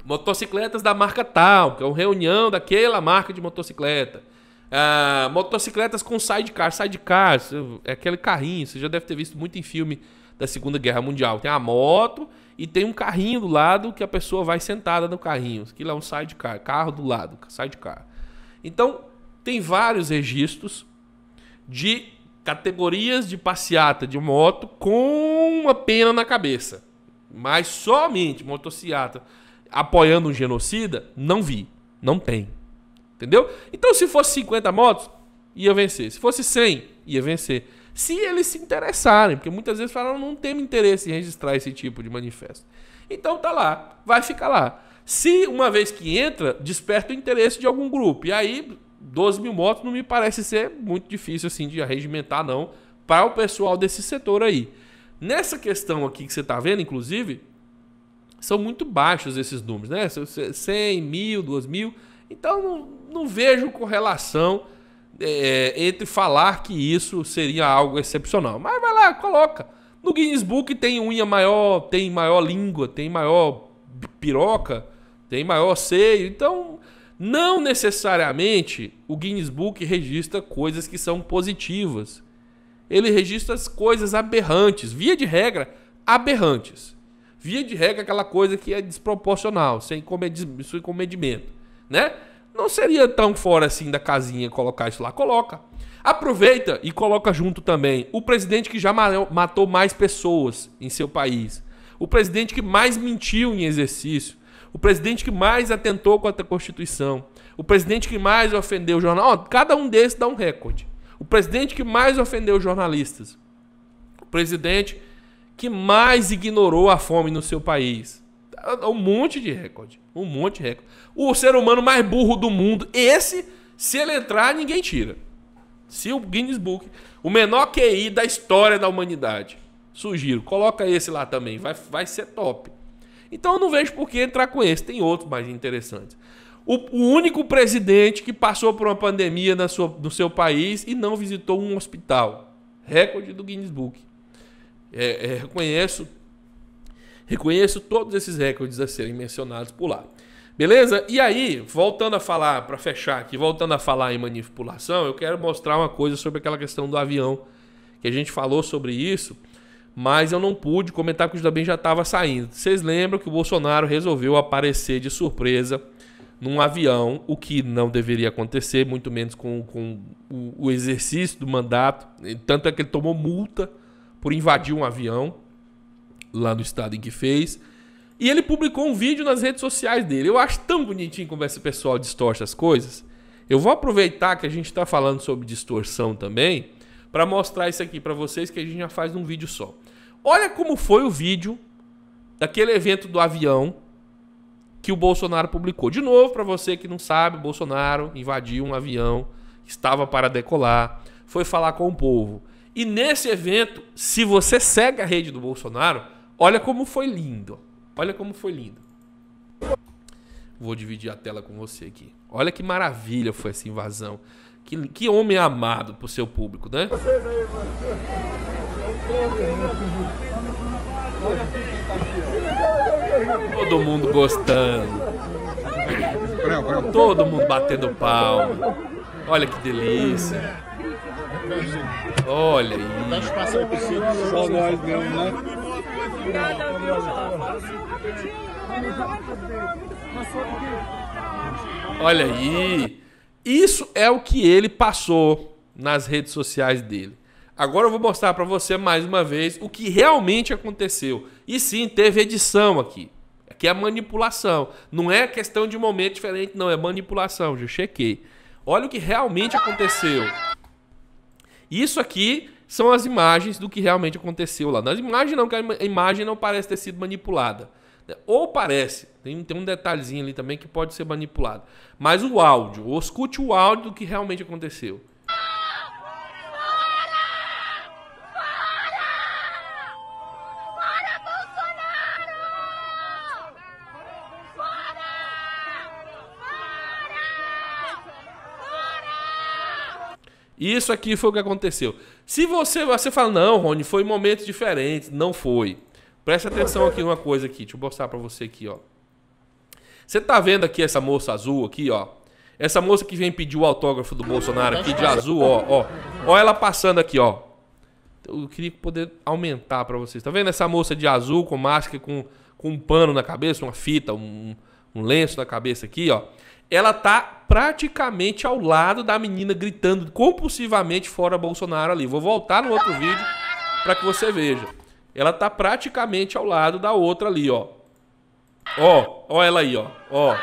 motocicletas da marca tal, que é uma reunião daquela marca de motocicleta. Ah, motocicletas com sidecar, sidecar é aquele carrinho, você já deve ter visto muito em filme da Segunda Guerra Mundial. Tem a moto e tem um carrinho do lado que a pessoa vai sentada no carrinho. Aquilo é um sidecar, carro do lado, sidecar. Então, tem vários registros de categorias de passeata de moto com uma pena na cabeça. Mas somente motocicleta apoiando um genocida, não vi. Não tem. Entendeu? Então, se fosse 50 motos, ia vencer. Se fosse 100, ia vencer. Se eles se interessarem, porque muitas vezes falam, não tem interesse em registrar esse tipo de manifesto. Então tá lá, vai ficar lá. Se uma vez que entra, desperta o interesse de algum grupo. E aí 12 mil motos não me parece ser muito difícil assim de arregimentar, não, para o pessoal desse setor aí. Nessa questão aqui que você está vendo, inclusive, são muito baixos esses números, né? 100 mil, 2 mil. Então, não, não vejo correlação é, entre falar que isso seria algo excepcional. Mas vai lá, coloca. No Guinness Book tem unha maior, tem maior língua, tem maior piroca, tem maior seio. Então, não necessariamente o Guinness Book registra coisas que são positivas. Ele registra as coisas aberrantes, via de regra, aberrantes. Via de regra, aquela coisa que é desproporcional, sem, sem comedimento, né? Não seria tão fora assim da casinha colocar isso lá. Coloca. Aproveita e coloca junto também o presidente que já matou mais pessoas em seu país. O presidente que mais mentiu em exercício o presidente que mais atentou contra a Constituição, o presidente que mais ofendeu o jornal. cada um desses dá um recorde. O presidente que mais ofendeu jornalistas, o presidente que mais ignorou a fome no seu país. Um monte de recorde. Um monte de recorde. O ser humano mais burro do mundo. Esse, se ele entrar, ninguém tira. Se o Guinness Book, o menor QI da história da humanidade. Sugiro, coloca esse lá também, vai, vai ser top. Então eu não vejo por que entrar com esse. Tem outros mais interessantes. O, o único presidente que passou por uma pandemia na sua, no seu país e não visitou um hospital. Recorde do Guinness Book. É, é, reconheço, reconheço todos esses recordes a serem mencionados por lá. Beleza? E aí, voltando a falar, para fechar aqui, voltando a falar em manipulação, eu quero mostrar uma coisa sobre aquela questão do avião, que a gente falou sobre isso mas eu não pude comentar porque o também já estava saindo. Vocês lembram que o Bolsonaro resolveu aparecer de surpresa num avião, o que não deveria acontecer, muito menos com, com o, o exercício do mandato. Tanto é que ele tomou multa por invadir um avião lá no estado em que fez. E ele publicou um vídeo nas redes sociais dele. Eu acho tão bonitinho como esse pessoal distorce as coisas. Eu vou aproveitar que a gente está falando sobre distorção também para mostrar isso aqui para vocês que a gente já faz num vídeo só. Olha como foi o vídeo daquele evento do avião que o Bolsonaro publicou. De novo, para você que não sabe, Bolsonaro invadiu um avião que estava para decolar, foi falar com o povo. E nesse evento, se você segue a rede do Bolsonaro, olha como foi lindo. Olha como foi lindo. Vou dividir a tela com você aqui. Olha que maravilha foi essa invasão. Que, que homem amado pro seu público, né? Vocês aí, mano. Todo mundo gostando. Todo mundo batendo palma. Olha que delícia. Olha aí. Olha aí. Isso é o que ele passou nas redes sociais dele. Agora eu vou mostrar para você mais uma vez o que realmente aconteceu. E sim, teve edição aqui. Aqui é manipulação. Não é questão de momento diferente, não. É manipulação. Já chequei. Olha o que realmente aconteceu. Isso aqui são as imagens do que realmente aconteceu lá. Nas imagens não, que a imagem não parece ter sido manipulada. Ou parece, tem, tem um detalhezinho ali também que pode ser manipulado. Mas o áudio, escute o áudio do que realmente aconteceu. Isso aqui foi o que aconteceu. Se você, você fala, não, Rony, foi um momentos diferentes. Não foi. Preste atenção aqui uma coisa aqui. Deixa eu mostrar para você aqui, ó. Você tá vendo aqui essa moça azul aqui, ó? Essa moça que vem pedir o autógrafo do Bolsonaro aqui de azul, ó, ó. Ó ela passando aqui, ó. Eu queria poder aumentar para vocês. Tá vendo essa moça de azul com máscara, com, com um pano na cabeça, uma fita, um, um lenço na cabeça aqui, ó? ela tá praticamente ao lado da menina gritando compulsivamente fora Bolsonaro ali. Vou voltar no outro vídeo para que você veja. Ela tá praticamente ao lado da outra ali, ó. Ó, ó ela aí, ó. Ó.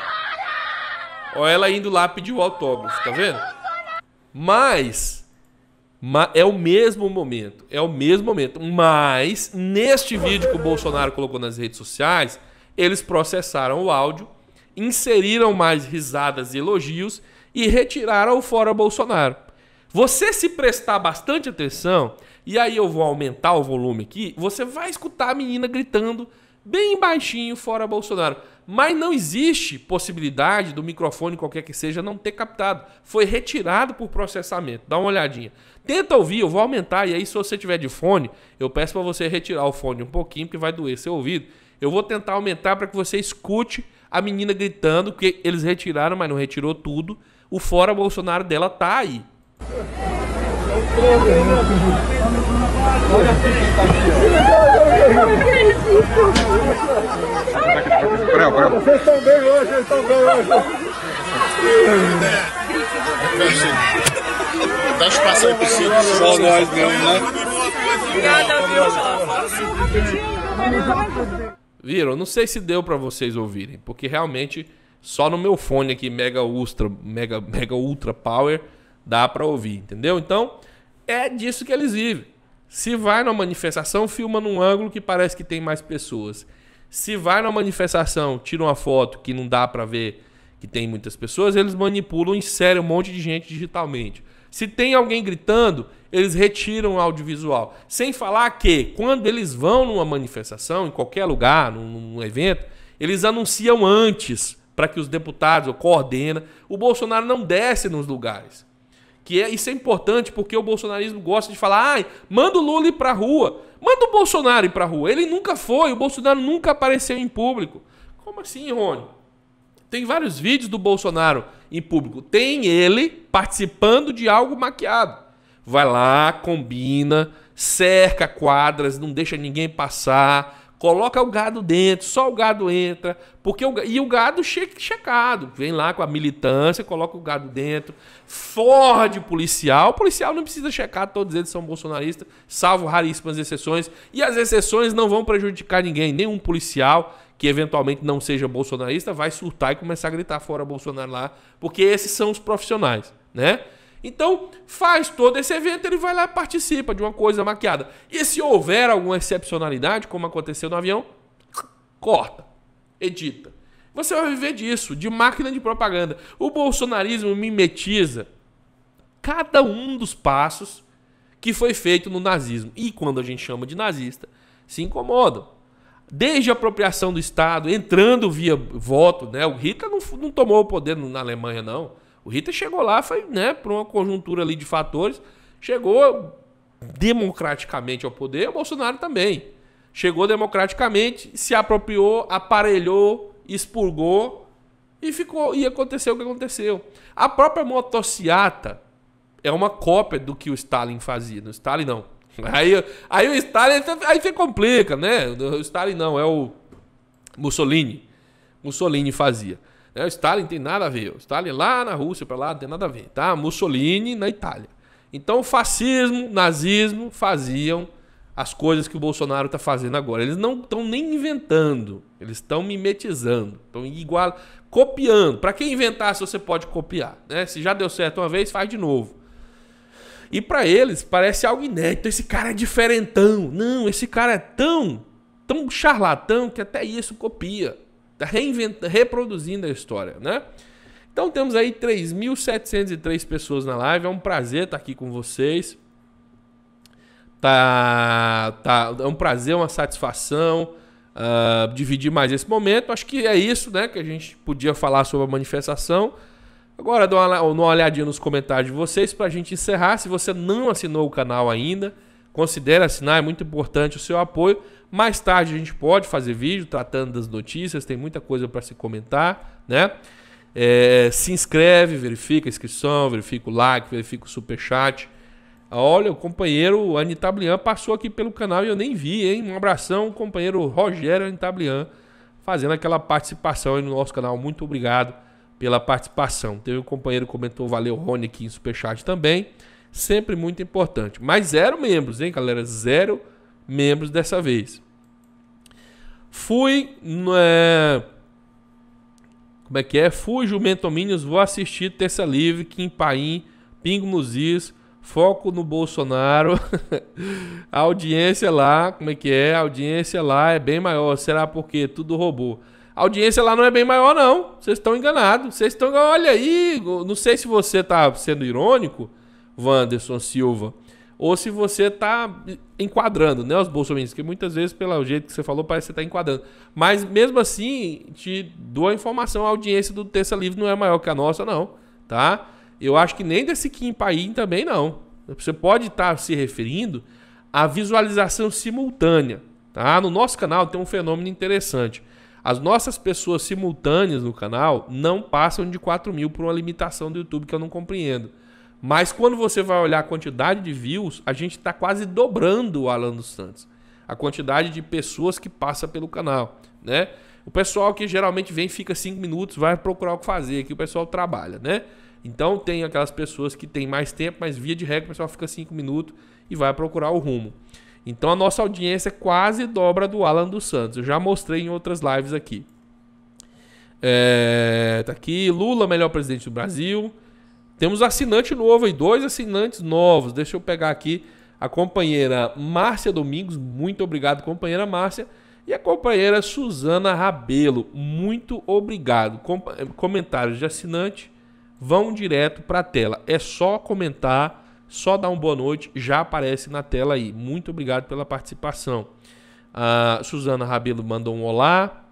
Ó ela indo lá pedir o autógrafo, tá vendo? Mas é o mesmo momento, é o mesmo momento. Mas neste vídeo que o Bolsonaro colocou nas redes sociais, eles processaram o áudio inseriram mais risadas e elogios e retiraram o fora Bolsonaro. Você se prestar bastante atenção, e aí eu vou aumentar o volume aqui, você vai escutar a menina gritando bem baixinho fora Bolsonaro. Mas não existe possibilidade do microfone qualquer que seja não ter captado. Foi retirado por processamento. Dá uma olhadinha. Tenta ouvir, eu vou aumentar e aí se você tiver de fone, eu peço para você retirar o fone um pouquinho porque vai doer seu ouvido. Eu vou tentar aumentar para que você escute a menina gritando que eles retiraram, mas não retirou tudo. O fora Bolsonaro dela tá aí. Vocês estão bem hoje, vocês estão bem hoje. Dá espaço aí pro Ciro. Só nós mesmo, né? Obrigada, viu? Só rapidinho. Viram? Não sei se deu para vocês ouvirem, porque realmente só no meu fone aqui mega ultra, mega mega ultra power dá para ouvir, entendeu? Então, é disso que eles vivem. Se vai na manifestação, filma num ângulo que parece que tem mais pessoas. Se vai na manifestação, tira uma foto que não dá para ver que tem muitas pessoas, eles manipulam e inserem um monte de gente digitalmente. Se tem alguém gritando, eles retiram o audiovisual. Sem falar que, quando eles vão numa manifestação, em qualquer lugar, num, num evento, eles anunciam antes para que os deputados ou coordena. O Bolsonaro não desce nos lugares. Que é, isso é importante porque o bolsonarismo gosta de falar: manda o Lula ir a rua, manda o Bolsonaro ir a rua. Ele nunca foi, o Bolsonaro nunca apareceu em público. Como assim, Rony? Tem vários vídeos do Bolsonaro em público. Tem ele participando de algo maquiado. Vai lá, combina, cerca quadras, não deixa ninguém passar coloca o gado dentro, só o gado entra, porque o, e o gado che, checado, vem lá com a militância, coloca o gado dentro, de policial, o policial não precisa checar, todos eles são bolsonaristas, salvo raríssimas exceções, e as exceções não vão prejudicar ninguém, nenhum policial que eventualmente não seja bolsonarista vai surtar e começar a gritar fora Bolsonaro lá, porque esses são os profissionais, né? Então, faz todo esse evento, ele vai lá e participa de uma coisa maquiada. E se houver alguma excepcionalidade, como aconteceu no avião, corta, edita. Você vai viver disso, de máquina de propaganda. O bolsonarismo mimetiza cada um dos passos que foi feito no nazismo. E quando a gente chama de nazista, se incomodam. Desde a apropriação do Estado, entrando via voto, né? O Hitler não, não tomou o poder na Alemanha, não. O Hitler chegou lá, foi, né, por uma conjuntura ali de fatores, chegou democraticamente ao poder, o Bolsonaro também. Chegou democraticamente, se apropriou, aparelhou, expurgou e ficou e aconteceu o que aconteceu. A própria motociata é uma cópia do que o Stalin fazia. No Stalin não. Aí, aí o Stalin aí você complica, né? O Stalin não, é o Mussolini. Mussolini fazia. É, o Stalin tem nada a ver. O Stalin é lá na Rússia, para lá, não tem nada a ver. Tá? Mussolini na Itália. Então, fascismo, nazismo faziam as coisas que o Bolsonaro está fazendo agora. Eles não estão nem inventando, eles estão mimetizando, estão igual, copiando. Para quem inventar, se você pode copiar, né? Se já deu certo uma vez, faz de novo. E para eles parece algo inédito. Esse cara é diferentão. Não, esse cara é tão, tão charlatão que até isso copia. Está reproduzindo a história, né? Então temos aí 3.703 pessoas na live. É um prazer estar aqui com vocês. Tá, tá, é um prazer, uma satisfação uh, dividir mais esse momento. Acho que é isso, né? Que a gente podia falar sobre a manifestação. Agora dou uma, uma olhadinha nos comentários de vocês para a gente encerrar. Se você não assinou o canal ainda, considere assinar, é muito importante o seu apoio. Mais tarde a gente pode fazer vídeo tratando das notícias, tem muita coisa para se comentar, né? É, se inscreve, verifica a inscrição, verifica o like, verifica o superchat. Olha, o companheiro Anitablian passou aqui pelo canal e eu nem vi, hein? Um abração, companheiro Rogério Anitablian, fazendo aquela participação aí no nosso canal. Muito obrigado pela participação. Teve um companheiro que comentou, valeu Rony aqui em superchat também. Sempre muito importante. Mas zero membros, hein, galera? Zero membros membros dessa vez. Fui. É... Como é que é? Fui, Jumento Minions, vou assistir Terça Livre, Kim Paim, Pingo Muzis, foco no Bolsonaro. a audiência lá, como é que é? A audiência lá é bem maior. Será porque tudo robô? A audiência lá não é bem maior, não. Vocês estão enganados. Vocês estão. Olha aí, não sei se você está sendo irônico, Wanderson Silva ou se você está enquadrando, né, os bolsonaristas, que muitas vezes, pelo jeito que você falou, parece que você está enquadrando. Mas mesmo assim, te dou a informação, a audiência do Terça Livre não é maior que a nossa, não, tá? Eu acho que nem desse Kim Paim também não. Você pode estar tá se referindo à visualização simultânea, tá? No nosso canal tem um fenômeno interessante. As nossas pessoas simultâneas no canal não passam de 4 mil por uma limitação do YouTube que eu não compreendo. Mas quando você vai olhar a quantidade de views, a gente está quase dobrando o Alan dos Santos. A quantidade de pessoas que passa pelo canal, né? O pessoal que geralmente vem, fica 5 minutos, vai procurar o que fazer, que o pessoal trabalha, né? Então tem aquelas pessoas que têm mais tempo, mas via de regra o pessoal fica 5 minutos e vai procurar o rumo. Então a nossa audiência quase dobra do Alan dos Santos. Eu já mostrei em outras lives aqui. É, tá aqui, Lula, melhor presidente do Brasil. Temos assinante novo aí, dois assinantes novos. Deixa eu pegar aqui a companheira Márcia Domingos. Muito obrigado, companheira Márcia. E a companheira Suzana Rabelo. Muito obrigado. Com eh, comentários de assinante vão direto para a tela. É só comentar, só dar um boa noite, já aparece na tela aí. Muito obrigado pela participação. A Suzana Rabelo mandou um olá.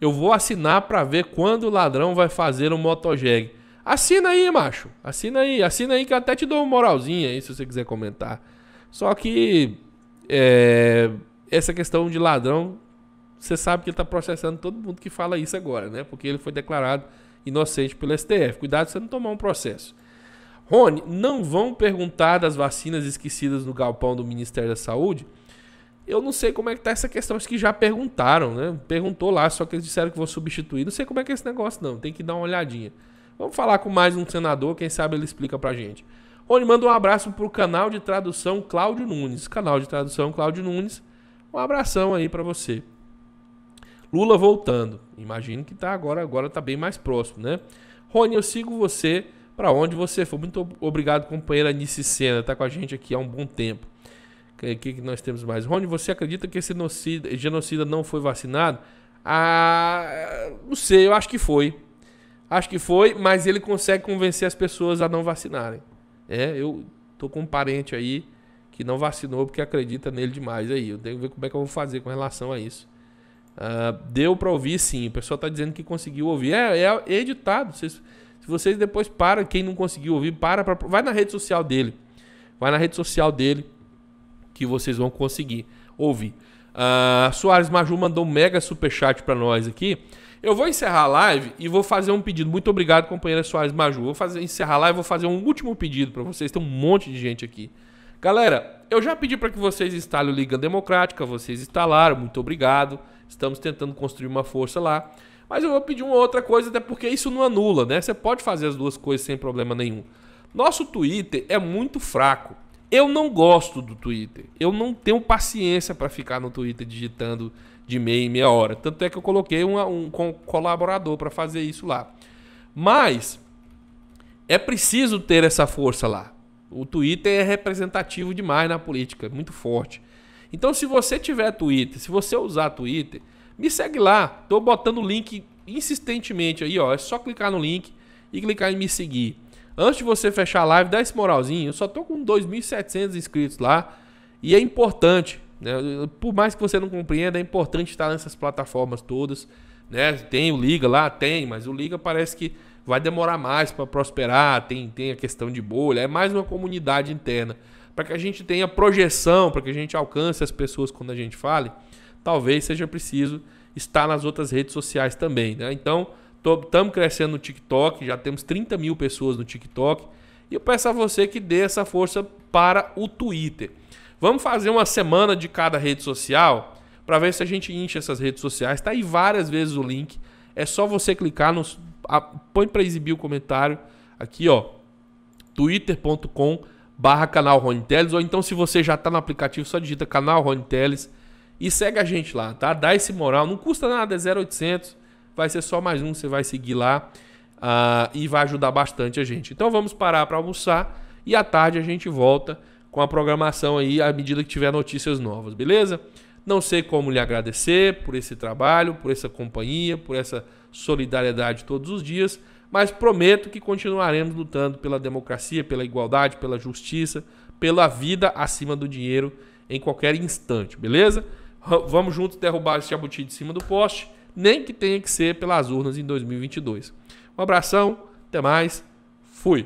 Eu vou assinar para ver quando o ladrão vai fazer um motojeg. Assina aí, macho. Assina aí, assina aí que eu até te dou uma moralzinha aí se você quiser comentar. Só que é, essa questão de ladrão, você sabe que ele está processando todo mundo que fala isso agora, né? Porque ele foi declarado inocente pelo STF. Cuidado você não tomar um processo. Rony, não vão perguntar das vacinas esquecidas no galpão do Ministério da Saúde? Eu não sei como é que tá essa questão, acho que já perguntaram, né? Perguntou lá, só que eles disseram que vão substituir. Não sei como é que é esse negócio, não. Tem que dar uma olhadinha. Vamos falar com mais um senador, quem sabe ele explica pra gente. Rony, manda um abraço pro canal de tradução Cláudio Nunes. Canal de tradução Cláudio Nunes. Um abração aí para você. Lula voltando. Imagino que tá agora, agora tá bem mais próximo, né? Rony, eu sigo você para onde você for. Muito obrigado, companheira Nice Sena, tá com a gente aqui há um bom tempo. O que, que, nós temos mais? Rony, você acredita que esse genocida, genocida não foi vacinado? Ah, não sei, eu acho que foi. Acho que foi, mas ele consegue convencer as pessoas a não vacinarem. É, eu tô com um parente aí que não vacinou porque acredita nele demais aí. Eu tenho que ver como é que eu vou fazer com relação a isso. Uh, deu para ouvir sim, o pessoal tá dizendo que conseguiu ouvir. É, é editado. Vocês, se vocês depois param, quem não conseguiu ouvir, para pra, vai na rede social dele. Vai na rede social dele que vocês vão conseguir ouvir. Uh, Soares Maju mandou um mega superchat para nós aqui. Eu vou encerrar a live e vou fazer um pedido. Muito obrigado, companheira Soares Maju. Vou fazer, encerrar a live e vou fazer um último pedido para vocês. Tem um monte de gente aqui. Galera, eu já pedi para que vocês instalem o Liga Democrática. Vocês instalaram, muito obrigado. Estamos tentando construir uma força lá. Mas eu vou pedir uma outra coisa, até porque isso não anula, né? Você pode fazer as duas coisas sem problema nenhum. Nosso Twitter é muito fraco. Eu não gosto do Twitter. Eu não tenho paciência para ficar no Twitter digitando de meia em meia hora. Tanto é que eu coloquei um, um colaborador para fazer isso lá. Mas é preciso ter essa força lá. O Twitter é representativo demais na política, muito forte. Então, se você tiver Twitter, se você usar Twitter, me segue lá. Estou botando o link insistentemente aí, ó. É só clicar no link e clicar em me seguir. Antes de você fechar a live, dá esse moralzinho. Eu só tô com 2.700 inscritos lá. E é importante, né? Por mais que você não compreenda, é importante estar nessas plataformas todas. Né? Tem o Liga lá, tem, mas o Liga parece que vai demorar mais para prosperar. Tem, tem a questão de bolha, é mais uma comunidade interna. Para que a gente tenha projeção, para que a gente alcance as pessoas quando a gente fale, talvez seja preciso estar nas outras redes sociais também. Né? Então, Estamos crescendo no TikTok, já temos 30 mil pessoas no TikTok. E eu peço a você que dê essa força para o Twitter. Vamos fazer uma semana de cada rede social para ver se a gente enche essas redes sociais. Está aí várias vezes o link. É só você clicar, nos, a, põe para exibir o comentário aqui, ó, twitter.com barra canal Rony Teles, ou então se você já está no aplicativo, só digita canal Rony Teles e segue a gente lá, tá? Dá esse moral, não custa nada, é 0800 vai ser só mais um, você vai seguir lá uh, e vai ajudar bastante a gente. Então vamos parar para almoçar e à tarde a gente volta com a programação aí à medida que tiver notícias novas, beleza? Não sei como lhe agradecer por esse trabalho, por essa companhia, por essa solidariedade todos os dias, mas prometo que continuaremos lutando pela democracia, pela igualdade, pela justiça, pela vida acima do dinheiro em qualquer instante, beleza? Vamos juntos derrubar esse jabuti de cima do poste nem que tenha que ser pelas urnas em 2022. Um abração, até mais, fui!